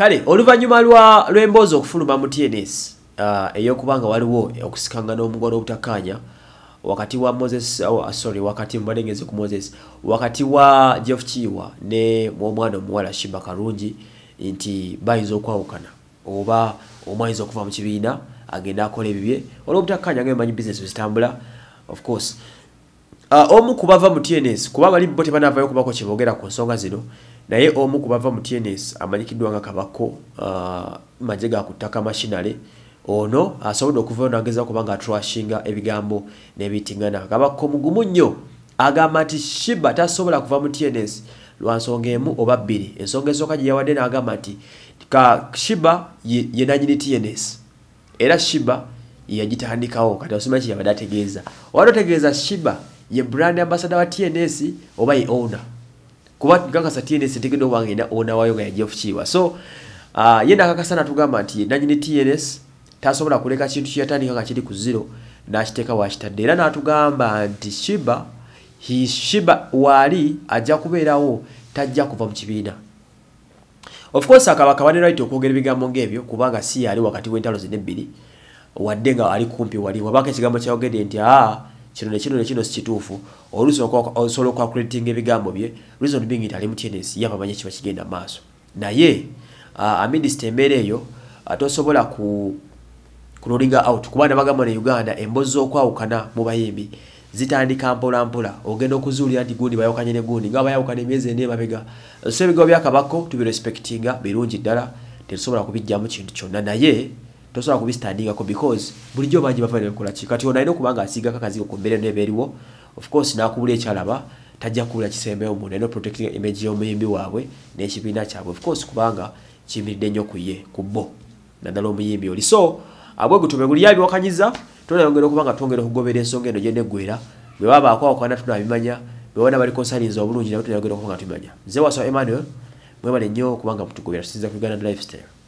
kale oluvanyuma lw'emboozi okufuluma mu tns uh, eyokubanga waliwo okusikangana omugolo obutakanya wakati wa moses uh, sorry wakati mubalengeze ku moses wakati wa jeff kiwa ne omwana omuwala shiba karungi nti bayinza okwawukana oba omu ayinza okuva mu kibiina agenda akola ebibye olwobutakkanya nga bemanyi bisinesi bezitambula of course uh, omu kubava mu tns kuba bali bo tebanavayo okubako kyeboogera ku nsonga zino naye omu ku bava mu tns amanyikiddwa nga kabako uh, magye ga kuttaka machinale ono asobodde okuva ono agezao kuba nga atrashinga ebigambo nebiyitingana kabako mugumu nnyo agamba nti shiba tasobola kuva mu tns lwansonga emu oba bbiri ensonga esooka gye yawadde n'agamba nti ka shiba yenanyini ye tns era shiba yeyagitandikawo kati osoma kye yabadde ategeeza owadde otegeeza shiba ye brand ambasada wa tns oba ye owner kuba gakasa TNS ntegedo wange na ona wayo ga Jeff Chiwa so uh, yenda kakasa na tugamba ati nanyini TNS tasobola kuleka chintu chiyatani kaka chiri ku zero na chiteka wa chitadde na tugamba ati Shiba hi Shiba wali ajja kubeerawo tajja kuva mu kibiina Of course akaba kawane right okwogera ebigambo ng'ebyo kubanga si yali wakati w'entalo zine bbiri wadde nga ali kumpi wali wabaka ekigambo kyayogedde nti aa ah, kino nekino nekino sikituufu oluusi osobola okwakuletinga ebigambo bye reason being nti alimu tennis ye abamanyi kiba kigenda maaso naye uh, ah, amidist ah, embeera eyo uh, tosobola ku kuloringa out kuba nabagambo ne uganda embozi z'okwawukana mu bayimbi zitandika mpola mpola ogenda okuzuulira nti gundi bayawukanye ne gundi nga bayawukana emyezi ene emabega so ebigambo byakabako tubirespectinga birungi ddala tetusobola kubijjamu kintu kyonna naye tosora tosobola ko because bulijjo bangi bava nekolaki kati ono alina okubanga asingako akazigo ku mbeera neeba eriwo ofcourse n'akubula chalaba tajja kubula kisembeyo omuntu alina protecting image yo mbi wawe ne waabwe chabo of course kubanga chimiri denyo kuye kubo ku bo naddala oli so abwe gutume guli yabi wakanyiza yabiwakanyiza tonayongera okubanga twongera okugobera ensonga eno gwera bwe baba akwa okwana akwawukana tunabimanya bewana bali konsalinza obulungi nabo tunayongera kubanga tumanya nze wasaba emmanuel mwebale nnyo okubanga mutugobera tusinza ku uganda lifestyle